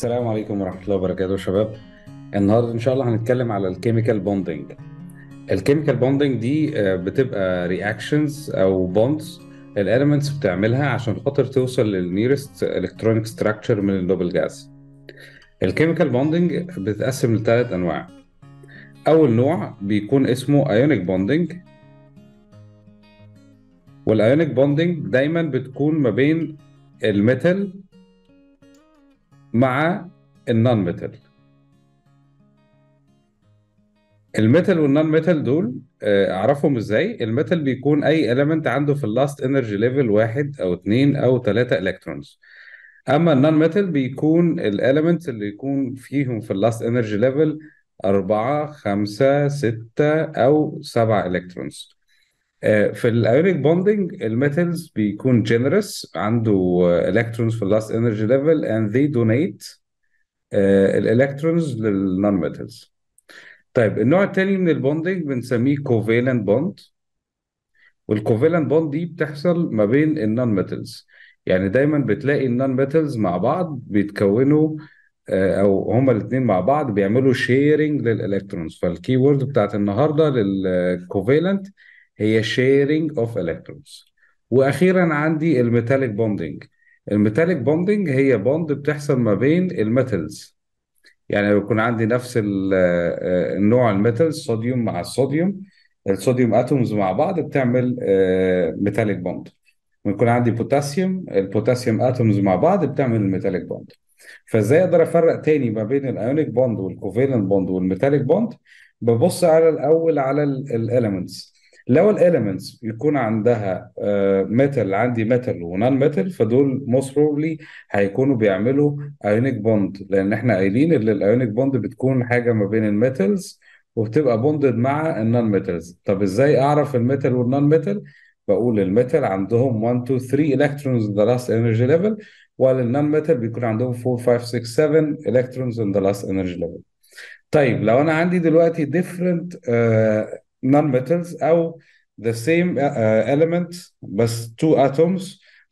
السلام عليكم ورحمة الله وبركاته شباب النهاردة إن شاء الله هنتكلم على الكيميكال بوندنج الكيميكال بوندنج دي آه، بتبقى رياكشنز أو بوندز الاليمنتس بتعملها عشان خاطر توصل للنيرست الكترونيك ستراكشر من النوبل جاز الكيميكال بوندنج بتتقسم لثلاث أنواع أول نوع بيكون اسمه ايونيك بوندنج والايونيك بوندنج دايما بتكون ما بين الميتال مع النون ميتال الميتال والنون ميتال دول آه، اعرفهم ازاي الميتال بيكون اي اليمنت عنده في اللاست انرجي ليفل واحد او اتنين او تلاتة الكترونز اما النون ميتال بيكون الاليمنتس اللي يكون فيهم في اللاست انرجي ليفل أربعة خمسة ستة أو سبعة إلكترونز آه، في الايونيك بوندنج الميتالز بيكون جينيرس عنده الكترونز في اللاست انرجي ليفل اند ذي دونيت الالكترونز للنون ميتالز طيب النوع الثاني من البوندنج بنسميه كوفالنت بوند والكوفالنت بوند دي بتحصل ما بين النون ميتالز يعني دايما بتلاقي النون ميتالز مع بعض بيتكونوا آه، او هما الاثنين مع بعض بيعملوا شيرنج للالكترونز فالكي وورد بتاعت النهارده للكوفالنت هي شيرنج اوف الكترونز واخيرا عندي الميتاليك بوندنج الميتاليك بوندنج هي بوند بتحصل ما بين الميتلز يعني لو يكون عندي نفس النوع آه، آه، الميتال صوديوم مع الصوديوم الصوديوم اتومز مع بعض بتعمل ميتاليك آه، بوند ويكون عندي بوتاسيوم البوتاسيوم اتومز مع بعض بتعمل الميتاليك بوند فازاي اقدر افرق تاني ما بين الايونيك بوند والكوفيلنت بوند والميتاليك بوند ببص على الاول على الاليمنتس لو الاليمنتس يكون عندها ميتال آه، عندي ميتال ونان ميتال فدول موست بروبلي هيكونوا بيعملوا ايونيك بوند لان احنا قايلين ان الايونيك بوند بتكون حاجه ما بين الميتالز وبتبقى بوندد مع النان ميتالز طب ازاي اعرف الميتال والنان ميتال بقول الميتال عندهم 1 2 3 الكترونز ذا لاست انرجي ليفل والنان النون ميتال بيكون عندهم 4 5 6 7 الكترونز ذا لاست انرجي ليفل طيب لو انا عندي دلوقتي ديفرنت non metals او the same اليمنت uh, uh, بس two atoms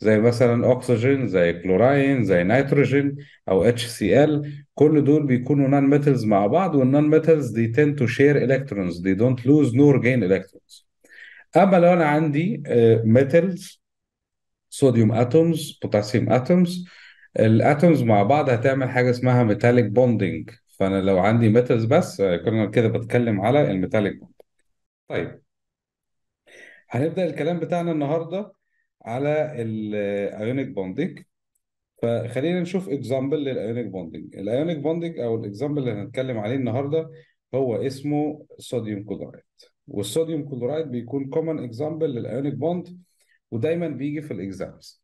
زي مثلا اكسجين زي كلوراين زي نيتروجين او HCl كل دول بيكونوا نون ميتالز مع بعض والنون ميتالز دي tend to share electrons they don't lose nor gain electrons اما لو انا عندي ميتالز صوديوم اتومز بوتاسيوم اتومز الاتومز مع بعض هتعمل حاجه اسمها ميتاليك بوندنج فانا لو عندي ميتالز بس uh, كنا كده بتكلم على الميتاليك بوندنج طيب هنبدأ الكلام بتاعنا النهارده على الايونيك بوندنج فخلينا نشوف اكزامبل للايونيك بوندنج الايونيك بوندنج او الاكزامبل اللي هنتكلم عليه النهارده هو اسمه صوديوم كلورايد والصوديوم كلورايد بيكون كومن اكزامبل للايونيك بوند ودايما بيجي في الاكزامز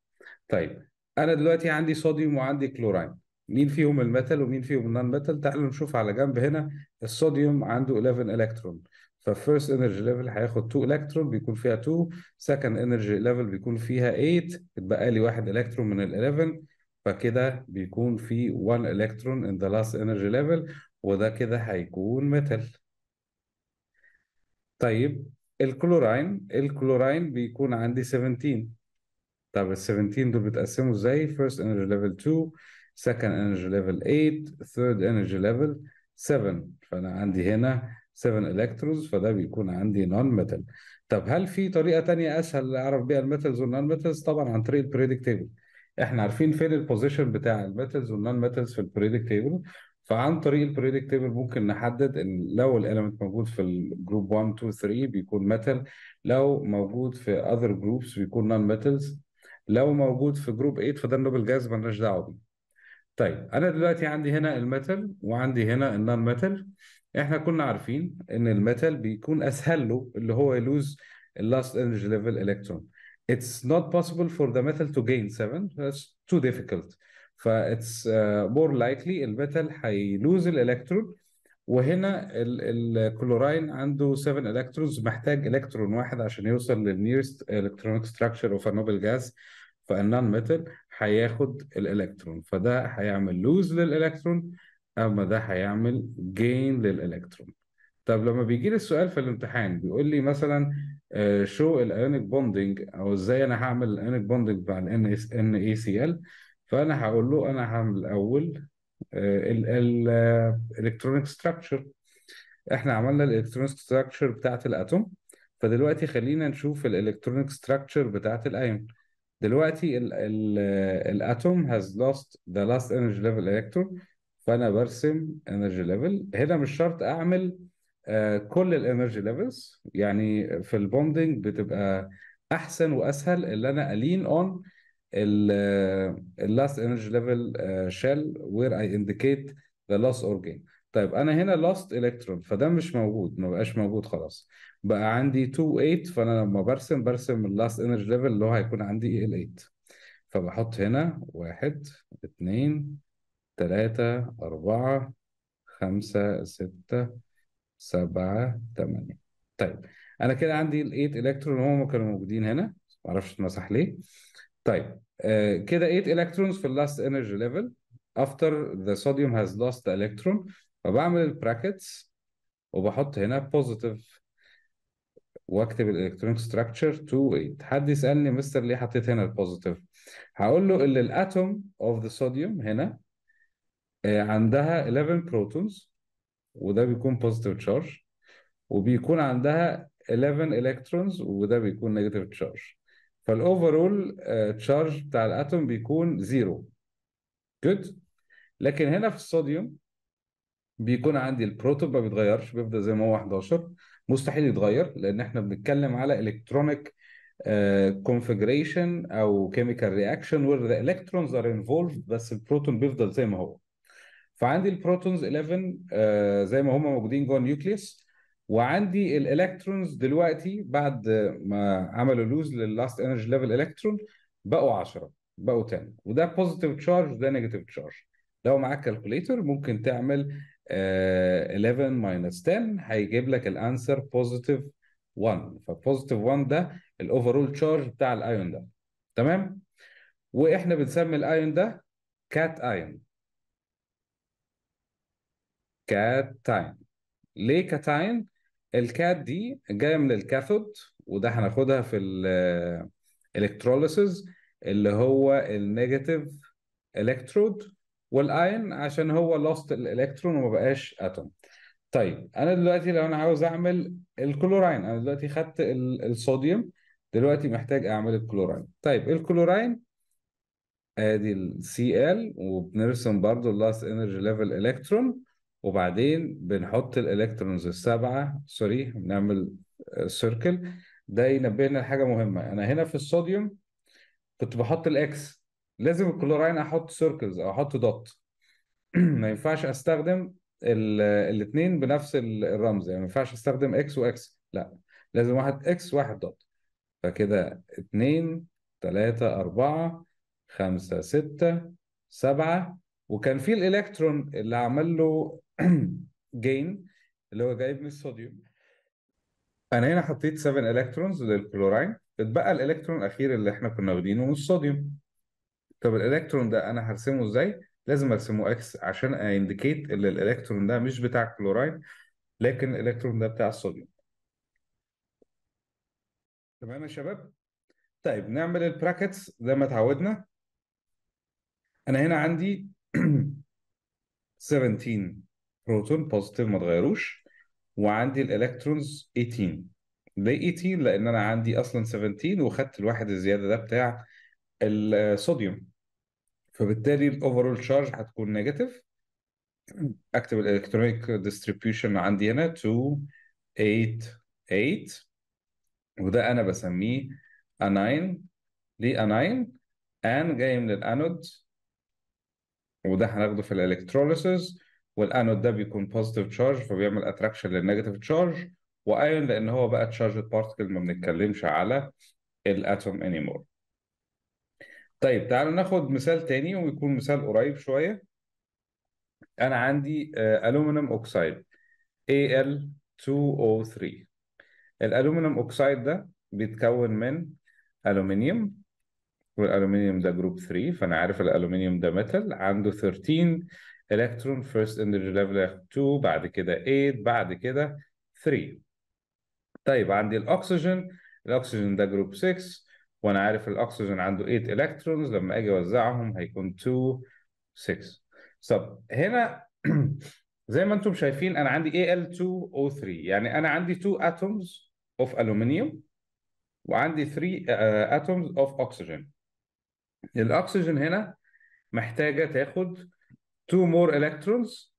طيب انا دلوقتي عندي صوديوم وعندي كلوراين مين فيهم الميتال ومين فيهم النون ميتال تعالوا نشوف على جنب هنا الصوديوم عنده 11 الكترون فالفيرست انرجي ليفل هياخد 2 الكترون بيكون فيها 2 سكند انرجي ليفل بيكون فيها 8 اتبقى لي واحد الكترون من ال 11 فكده بيكون في 1 الكترون ان ذا لاست انرجي ليفل وده كده هيكون ميتال طيب الكلوراين الكلوراين بيكون عندي 17 طب ال 17 دول بيتقسموا ازاي فيرست انرجي ليفل 2 سكند انرجي ليفل 8 ثيرد انرجي ليفل 7 فانا عندي هنا 7 الكترونز فده بيكون عندي نون ميتال طب هل في طريقه تانية اسهل اعرف بيها الميتالز والنون ميتالز طبعا عن طريق البريدكت تيبل احنا عارفين فين البوزيشن بتاع الميتالز والنون ميتالز في البريدكت تيبل فعن طريق البريدكت تيبل ممكن نحدد ان لو الاليمنت موجود في الجروب 1 2 3 بيكون ميتال لو موجود في اذر جروبس بيكون نون ميتالز لو موجود في جروب 8 فده النوبل جاز مالناش دعوه بيه طيب انا دلوقتي عندي هنا الميتال وعندي هنا النون ميتال احنا كنا عارفين ان الميتال بيكون اسهل له اللي هو يلوز اللاست انرجي ليفل الكترون it's not possible for the metal to gain 7 that's too difficult فا اتس مور لايكلي الميتال هيلوز الالكترون وهنا الكلوراين عنده 7 الكترونز محتاج الكترون واحد عشان يوصل للنيرست الكترونيك ستراكشر اوف نوبل جاز فالنون ميتال هياخد الالكترون فده هيعمل لوز للالكترون اما ده هيعمل جين للالكترون طب لما بيجي لي السؤال في الامتحان بيقول لي مثلا شو الايونيك بوندنج او ازاي انا هعمل الايونيك بوندنج مع ال ان اي سي ال فانا هقول له انا هعمل الاول آه، الالكترونيك ستراكشر آه، احنا عملنا الالكترونيك ستراكشر بتاعت الاتوم فدلوقتي خلينا نشوف الالكترونيك ستراكشر بتاعت الايون دلوقتي آه، الاتوم has lost the last energy level electron فانا برسم انرجي ليفل هنا مش شرط اعمل آه، كل الانرجي ليفلز يعني في البوندنج بتبقى احسن واسهل ان انا الين اون اللاست انرجي ليفل شيل وير اي انديكيت ذا لوس اور جين طيب انا هنا لاست الكترون فده مش موجود ما بقاش موجود خلاص بقى عندي 2 8 فانا لما برسم برسم اللاست انرجي ليفل اللي هو هيكون عندي ال 8 فبحط هنا واحد اثنين تلاتة أربعة خمسة ستة سبعة تمانية طيب أنا كده عندي الإيت إلكترون هما كانوا موجودين هنا معرفش اتمسح ليه طيب آه، كده 8 إلكترونز في اللاست إنرجي ليفل after the sodium has lost the electron فبعمل البراكتس وبحط هنا بوزيتيف واكتب الالكترونيك ستراكشر 28 حد يسالني مستر ليه حطيت هنا البوزيتيف هقول له ان الاتوم اوف ذا صوديوم هنا آه، عندها 11 بروتونز وده بيكون بوزيتيف تشارج وبيكون عندها 11 الكترونز وده بيكون نيجاتيف تشارج فالاوفرول تشارج بتاع الاتوم بيكون زيرو جود لكن هنا في الصوديوم بيكون عندي البروتون ما بيتغيرش بيفضل زي ما هو 11 مستحيل يتغير لان احنا بنتكلم على الكترونيك آه، كونفجريشن او كيميكال رياكشن وير ذا الكترونز ار انفولفد بس البروتون بيفضل زي ما هو فعندي البروتونز 11 آه، زي ما هم موجودين جوه النيوكليوس وعندي الالكترونز دلوقتي بعد ما عملوا لوز لللاست انرجي ليفل الكترون بقوا 10 بقوا 10 وده بوزيتيف تشارج وده نيجاتيف تشارج لو معاك كالكوليتر ممكن تعمل 11 ماينس 10 هيجيب لك الانسر بوزيتيف 1 فبوزيتيف 1 ده الاوفرول تشارج بتاع الايون ده تمام واحنا بنسمي الايون ده كات ايون كات تايم ليه كاتاين الكات دي جايه من الكاثود وده هناخدها في الالكتروليسز اللي هو النيجاتيف الكترود والاين عشان هو لوست الالكترون وما بقاش اتوم طيب انا دلوقتي لو انا عاوز اعمل الكلوراين انا دلوقتي خدت الصوديوم دلوقتي محتاج اعمل الكلوراين طيب الكلوراين ادي السي ال وبنرسم برضو اللاست انرجي ليفل الكترون وبعدين بنحط الالكترونز السبعه سوري بنعمل سيركل ده ينبهنا لحاجه مهمه انا هنا في الصوديوم كنت بحط الاكس لازم الكلوراين احط سيركلز او احط دوت ما ينفعش استخدم الاثنين بنفس الرمز يعني ما ينفعش استخدم اكس واكس لا لازم واحد اكس واحد دوت فكده اثنين ثلاثة أربعة خمسة ستة سبعة وكان في الالكترون اللي عمل له جين اللي هو جايب من الصوديوم انا هنا حطيت 7 الكترونز للكلوراين اتبقى الالكترون الاخير اللي احنا كنا واخدينه من الصوديوم طب الالكترون ده انا هرسمه ازاي لازم ارسمه اكس عشان انديكيت ان الالكترون ده مش بتاع الكلوراين لكن الالكترون ده بتاع الصوديوم تمام يا شباب طيب نعمل البراكتس زي ما اتعودنا انا هنا عندي 17 بروتون بوزيتيف ما اتغيروش وعندي الالكترونز 18 ليه 18 لان انا عندي اصلا 17 وخدت الواحد الزياده ده بتاع الصوديوم فبالتالي الاوفرول تشارج هتكون نيجاتيف اكتب الالكترونيك ديستريبيوشن عندي هنا 2 8 8 وده انا بسميه اناين ليه اناين ان جاي من الانود وده هناخده في الالكتروليسيس والانود ده بيكون بوزيتيف تشارج فبيعمل اتراكشن للنيجاتيف تشارج وايون لان هو بقى تشارج بارتكل ما بنتكلمش على الاتوم انيمور طيب تعالوا ناخد مثال تاني ويكون مثال قريب شويه انا عندي الومنيوم اوكسايد Al2O3 الالومنيوم اوكسايد ده بيتكون من الومنيوم والالومنيوم ده جروب 3 فانا عارف الالومنيوم ده ميتال عنده 13 الكترون فيرست انرجي ليفل 2 بعد كده 8 بعد كده 3 طيب عندي الاكسجين الاكسجين ده جروب 6 وانا عارف الاكسجين عنده 8 الكترونز لما اجي اوزعهم هيكون 2 6 طب هنا زي ما انتم شايفين انا عندي Al2O3 يعني انا عندي 2 atoms of aluminium وعندي 3 آه، آه، atoms of oxygen الاكسجين هنا محتاجه تاخد 2 مور الكترونز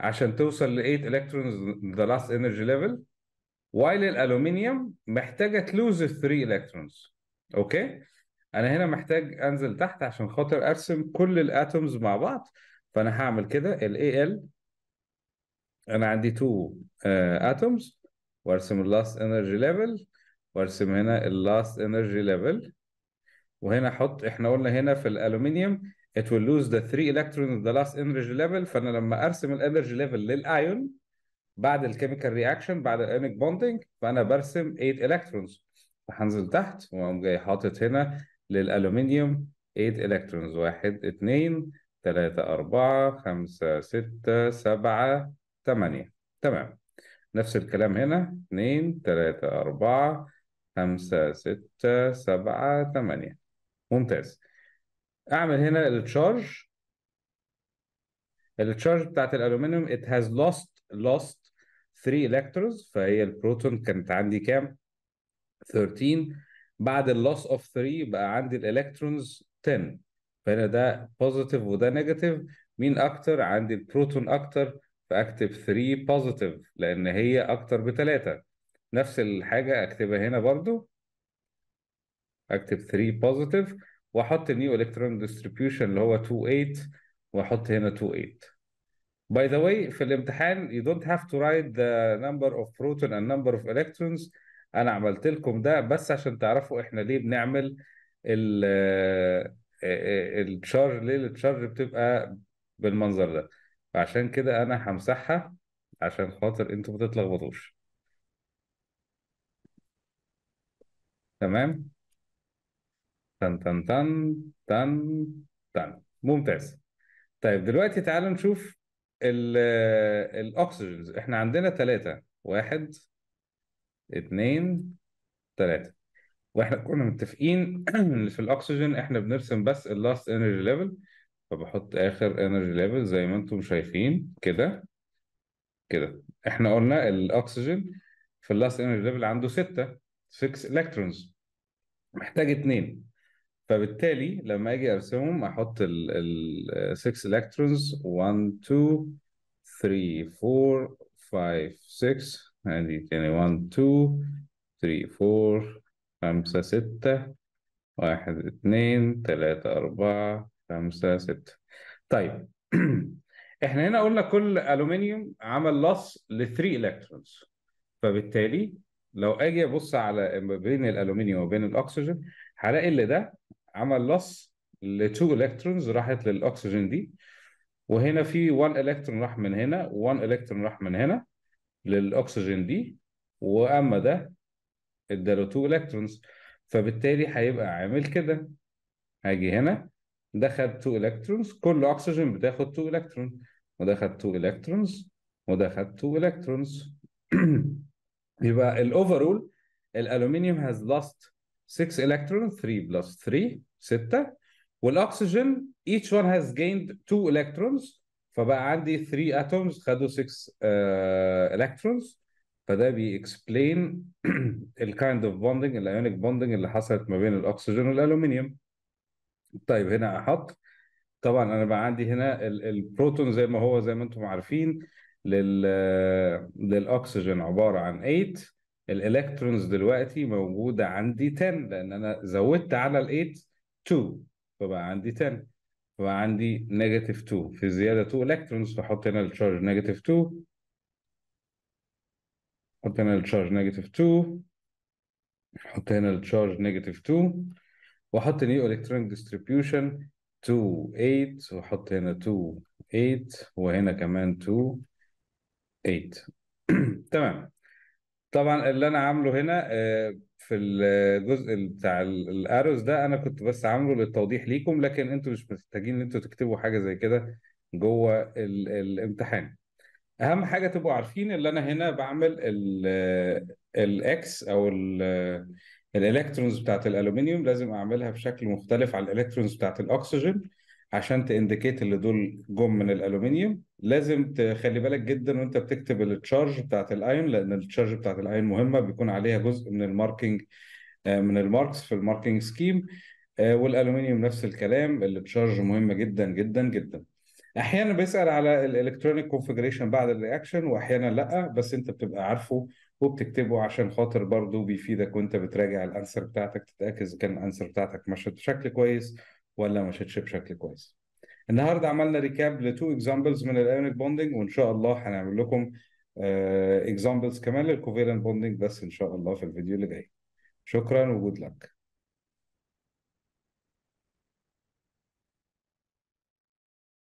عشان توصل ل 8 الكترونز ذا لاست انرجي ليفل وايل الالومنيوم محتاجه تلوز 3 الكترونز اوكي انا هنا محتاج انزل تحت عشان خاطر ارسم كل الاتومز مع بعض فانا هعمل كده ال AL انا عندي 2 اتومز uh, وارسم اللاست انرجي ليفل وارسم هنا اللاست انرجي ليفل وهنا احط احنا قلنا هنا في الالومنيوم it will lose the three electrons at the last energy level فانا لما ارسم الانرجي ليفل للايون بعد الكيميكال رياكشن بعد الايونيك بوندنج فانا برسم 8 الكترونز فهنزل تحت واقوم جاي حاطط هنا للالومنيوم 8 الكترونز 1 2 3 4 5 6 7 8 تمام نفس الكلام هنا 2 3 4 5 6 7 8 ممتاز اعمل هنا التشارج التشارج بتاعت الالومنيوم it has lost lost 3 electrons فهي البروتون كانت عندي كام 13 بعد اللوس اوف 3 بقى عندي الالكترونز 10 فهنا ده بوزيتيف وده نيجاتيف مين اكتر عندي البروتون اكتر فاكتب 3 بوزيتيف لان هي اكتر بثلاثة نفس الحاجة اكتبها هنا برضو اكتب 3 بوزيتيف واحط النيو الكترون ديستريبيوشن اللي هو 28 واحط هنا 28 باي ذا واي في الامتحان you don't have to write the number of بروتون and number of electrons انا عملت لكم ده بس عشان تعرفوا احنا ليه بنعمل ال آه، آه، التشارج ليه التشارج بتبقى بالمنظر ده عشان كده انا همسحها عشان خاطر انتوا ما تتلخبطوش تمام تن تن تن تن تن ممتاز طيب دلوقتي تعالوا نشوف الاكسجينز احنا عندنا ثلاثة واحد اثنين ثلاثة واحنا كنا متفقين في الاكسجين احنا بنرسم بس اللاست انرجي ليفل فبحط اخر انرجي ليفل زي ما انتم شايفين كده كده احنا قلنا الاكسجين في اللاست انرجي ليفل عنده ستة 6 الكترونز محتاج اثنين فبالتالي لما اجي ارسمهم احط ال 6 الكترونز 1 2 3 4 5 6 ادي تاني 1 2 3 4 5 6 1 2 3 4 5 6 طيب احنا هنا قلنا كل الومنيوم عمل لص ل 3 الكترونز فبالتالي لو اجي ابص على بين الالومنيوم وبين الاكسجين هلاقي اللي ده عمل لص لتو الكترونز راحت للاكسجين دي وهنا في 1 الكترون راح من هنا و1 الكترون راح من هنا للاكسجين دي واما ده اداله 2 الكترونز فبالتالي هيبقى عامل كده هاجي هنا ده خد 2 الكترونز كل اكسجين بتاخد 2 الكترون وده خد 2 الكترونز وده خد 2 الكترونز يبقى الاوفرول الالومنيوم هاز lost 6 electron 3 plus 3 6 والاكسجين each one has gained 2 electrons فبقى عندي 3 atoms خدوا 6 uh, آه، electrons فده kind of bonding بوندنج الايونيك bonding اللي حصلت ما بين الاكسجين والالومنيوم طيب هنا احط طبعا انا بقى عندي هنا البروتون زي ما هو زي ما انتم عارفين لل آه، للاكسجين عباره عن 8 الالكترونز دلوقتي موجوده عندي 10 لان انا زودت على ال 8 2 فبقى عندي 10 فبقى عندي نيجاتيف 2 في زياده 2 الكترونز فاحط هنا التشارج نيجاتيف 2 احط هنا التشارج نيجاتيف 2 احط هنا التشارج نيجاتيف 2 واحط نيو الكترونيك ديستريبيوشن 2 8 واحط هنا 2 8 وهنا كمان 2 8 تمام طبعا اللي انا عامله هنا آه، في الجزء بتاع الاروز ده انا كنت بس عامله للتوضيح ليكم لكن انتوا مش محتاجين ان انتوا تكتبوا حاجه زي كده جوه الامتحان اهم حاجه تبقوا عارفين اللي انا هنا بعمل الاكس او الالكترونز بتاعت الالومنيوم لازم اعملها بشكل مختلف عن الالكترونز بتاعت الاكسجين عشان تانديكيت اللي دول جم من الالومنيوم لازم تخلي بالك جدا وانت بتكتب التشارج بتاعت الايون لان التشارج بتاعت الايون مهمه بيكون عليها جزء من الماركينج آه، من الماركس في الماركينج آه، سكيم والالومنيوم نفس الكلام التشارج مهمه جدا جدا جدا احيانا بيسال على الالكترونيك كونفجريشن بعد الرياكشن واحيانا لا بس انت بتبقى عارفه وبتكتبه عشان خاطر برضه بيفيدك وانت بتراجع الانسر بتاعتك تتاكد اذا كان الانسر بتاعتك ماشيه بشكل كويس ولا مشيتش بشكل كويس النهارده عملنا ريكاب لتو اكزامبلز من الايونيك بوندنج وان شاء الله هنعمل لكم اكزامبلز آه، كمان للكوفيلنت بوندنج بس ان شاء الله في الفيديو اللي جاي شكرا وجود لك